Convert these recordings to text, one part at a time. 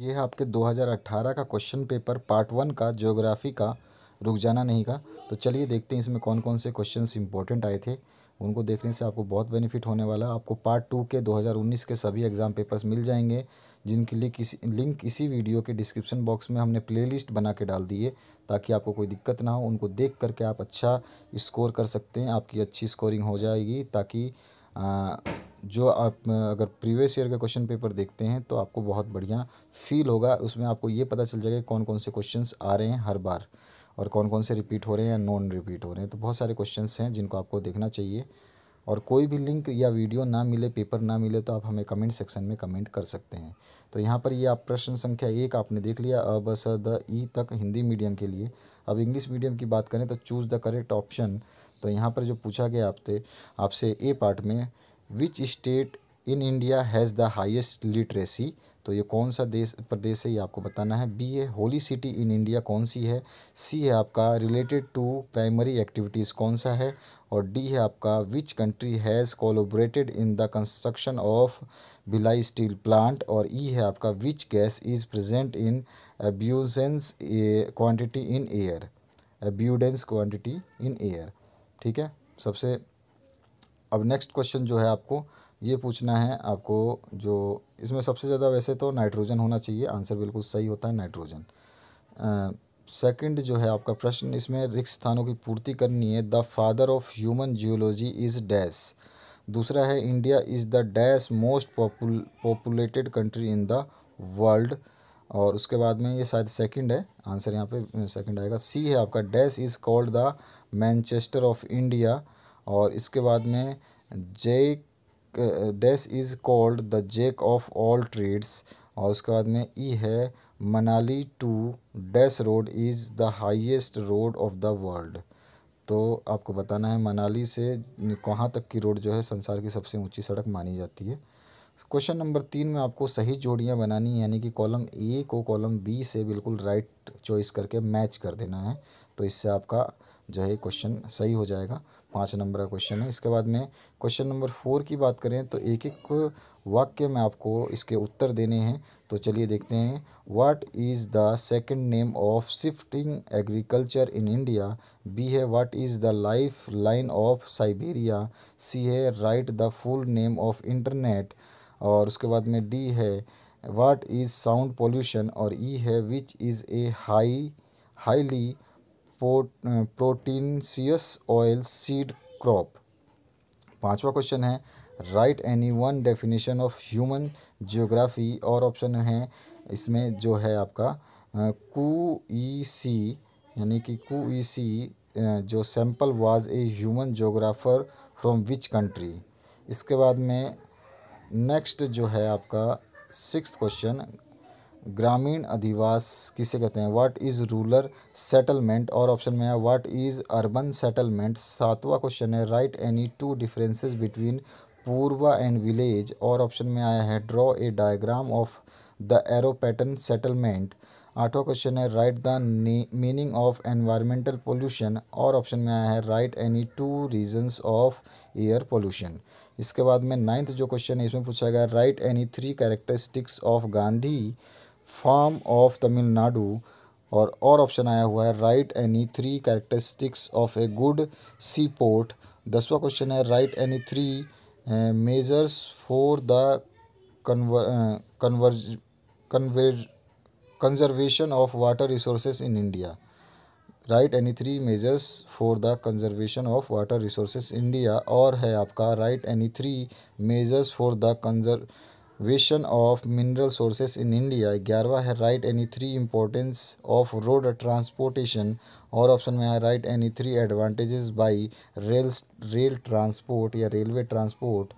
ये है आपके 2018 का क्वेश्चन पेपर पार्ट वन का ज्योग्राफी का रुक जाना नहीं का तो चलिए देखते हैं इसमें कौन कौन से क्वेश्चन इंपॉर्टेंट आए थे उनको देखने से आपको बहुत बेनिफिट होने वाला आपको पार्ट टू के 2019 के सभी एग्ज़ाम पेपर्स मिल जाएंगे जिनके लिए किसी लिंक इसी वीडियो के डिस्क्रिप्शन बॉक्स में हमने प्ले बना के डाल दिए ताकि आपको कोई दिक्कत ना हो उनको देख करके आप अच्छा स्कोर कर सकते हैं आपकी अच्छी स्कोरिंग हो जाएगी ताकि आ, जो आप अगर प्रीवियस ईयर का क्वेश्चन पेपर देखते हैं तो आपको बहुत बढ़िया फील होगा उसमें आपको ये पता चल जाएगा कौन कौन से क्वेश्चन आ रहे हैं हर बार और कौन कौन से रिपीट हो रहे हैं या नॉन रिपीट हो रहे हैं तो बहुत सारे क्वेश्चन हैं जिनको आपको देखना चाहिए और कोई भी लिंक या वीडियो ना मिले पेपर ना मिले तो आप हमें कमेंट सेक्शन में कमेंट कर सकते हैं तो यहाँ पर ये आप प्रश्न संख्या एक आपने देख लिया अब स द ई तक हिंदी मीडियम के लिए अब इंग्लिश मीडियम की बात करें तो चूज़ द करेक्ट ऑप्शन तो यहाँ पर जो पूछा गया आपसे आपसे ए पार्ट में which state in India has the highest literacy तो ये कौन सा देश प्रदेश है ये आपको बताना है बी है होली सिटी इन इंडिया कौन सी है सी है आपका रिलेटेड टू प्राइमरी एक्टिविटीज़ कौन सा है और डी है आपका which country has collaborated in the construction of Bhilai steel plant और ई e है आपका which gas is present in abundance quantity in air abundance quantity in air ठीक है सबसे अब नेक्स्ट क्वेश्चन जो है आपको ये पूछना है आपको जो इसमें सबसे ज़्यादा वैसे तो नाइट्रोजन होना चाहिए आंसर बिल्कुल सही होता है नाइट्रोजन सेकंड जो है आपका प्रश्न इसमें रिक्त स्थानों की पूर्ति करनी है the father of human geology is dash दूसरा है India is the dash most populated country in the world और उसके बाद में ये शायद सेकंड है आंसर यहाँ पे सेकंड आएगा सी है आपका dash is called the Manchester of India और इसके बाद में jack dash is called the jack of all trades और उसके बाद में ई e है Manali to dash road is the highest road of the world तो आपको बताना है मनाली से कहाँ तक की रोड जो है संसार की सबसे ऊंची सड़क मानी जाती है क्वेश्चन नंबर तीन में आपको सही जोड़ियाँ बनानी यानी कि कॉलम ए को कॉलम बी से बिल्कुल राइट चॉइस करके मैच कर देना है तो इससे आपका जो है क्वेश्चन सही हो जाएगा पाँच नंबर का क्वेश्चन है इसके बाद में क्वेश्चन नंबर फोर की बात करें तो एक एक वाक्य में आपको इसके उत्तर देने हैं तो चलिए देखते हैं what is the second name of shifting agriculture in India B है what is the life line of Siberia C है right the full name of internet और उसके बाद में डी है वाट इज़ साउंड पोल्यूशन और ई e है which is a high highly proteinaceous oil seed crop पांचवा क्वेश्चन है right any one definition of human geography और ऑप्शन है इसमें जो है आपका कू ई सी यानी कि कू ई सी जो Semple was a human geographer from which country इसके बाद में नेक्स्ट जो है आपका सिक्स क्वेश्चन ग्रामीण अधिवास किसे कहते हैं व्हाट इज़ रूरल सेटलमेंट और ऑप्शन में है व्हाट इज़ अर्बन सेटलमेंट सातवां क्वेश्चन है right any two differences between पूर्वा एंड विलेज और ऑप्शन में आया है draw a diagram of the arrow pattern settlement आठवां क्वेश्चन है right the meaning of environmental pollution और ऑप्शन में आया है right any two reasons of air pollution इसके बाद में नाइन्थ जो क्वेश्चन है इसमें पूछा गया write any three characteristics of Gandhi farm of Tamil Nadu और और ऑप्शन आया हुआ है right any three characteristics of a good sea port दसवा क्वेश्चन है right any three measures for the conver conservation of water resource in India write any three measures for the conservation of water resource India और है आपका write any three measures for the conservation of mineral sources in India ग्यारहवा है right any three importance of road transportation और option में है right any three advantages by rail rail transport या railway transport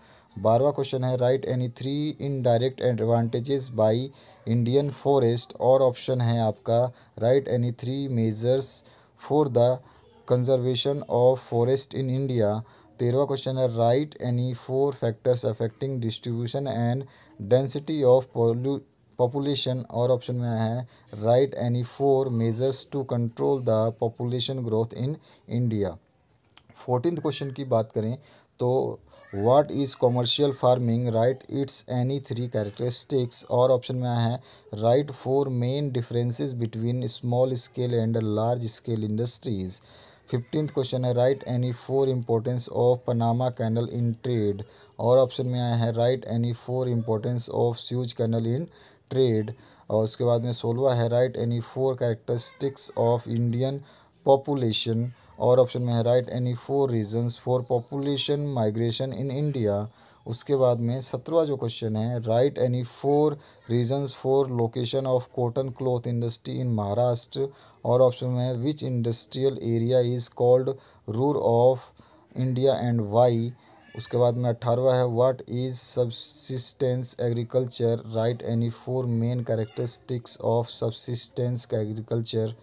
बारहवा question है right any three indirect advantages by Indian forest और option है आपका write any three measures for the conservation of forest in India तेरहवा question है right any four factors affecting distribution and density of population और option में है right any four measures to control the population growth in India fourteen question की बात करें तो what is commercial farming write it's any three characteristics और option में आया है write four main differences between small scale and large scale industries fifteenth question है right any four importance of Panama canal in trade और option में आया है right any four importance of Suez canal in trade और उसके बाद में सोलवा है right any four characteristics of Indian population और ऑप्शन में है right any four reasons for population migration in India उसके बाद में सत्रवा जो क्वेश्चन है right any four reasons for location of cotton cloth industry in Maharashtra और ऑप्शन में है which industrial area is called Ruhr of India and why उसके बाद में अट्ठारवा है what is subsistence agriculture write any four main characteristics of subsistence का agriculture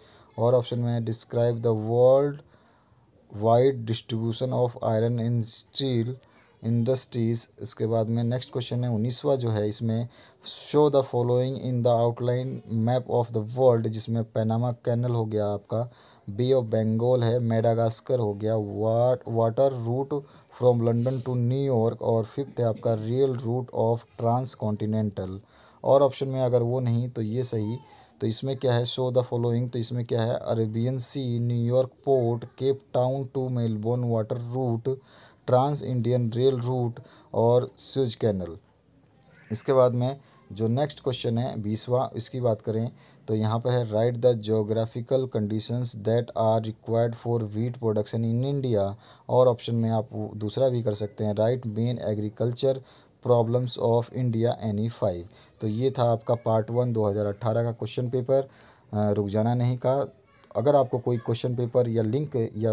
और ऑप्शन में है describe the world wide distribution of iron in steel industries इसके बाद में नेक्स्ट क्वेश्चन है उन्नीसवा जो है इसमें show the following in the outline map of the world जिसमें पैनामा कैनल हो गया आपका बी ऑफ बंगाल है मेडागास्कर हो गया what water route from London to न्यूयॉर्क और फिफ्थ है आपका rail route of trans continental और ऑप्शन में अगर वो नहीं तो ये सही तो इसमें क्या है शो द फॉलोइंग तो इसमें क्या है Arabian sea New York port Cape Town to Melbourne water route trans Indian rail route और स्विज कैनल इसके बाद में जो नेक्स्ट क्वेश्चन है बीसवा इसकी बात करें तो यहाँ पर है right the geographical conditions that are required for wheat production in India और ऑप्शन में आप दूसरा भी कर सकते हैं write main agriculture problems of India any five तो ये था आपका पार्ट वन 2018 का क्वेश्चन पेपर रुक जाना नहीं का अगर आपको कोई क्वेश्चन पेपर या लिंक या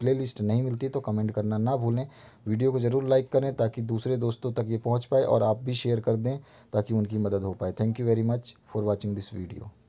प्लेलिस्ट नहीं मिलती तो कमेंट करना ना भूलें वीडियो को ज़रूर लाइक करें ताकि दूसरे दोस्तों तक ये पहुंच पाए और आप भी शेयर कर दें ताकि उनकी मदद हो पाए thank you very much for watching this video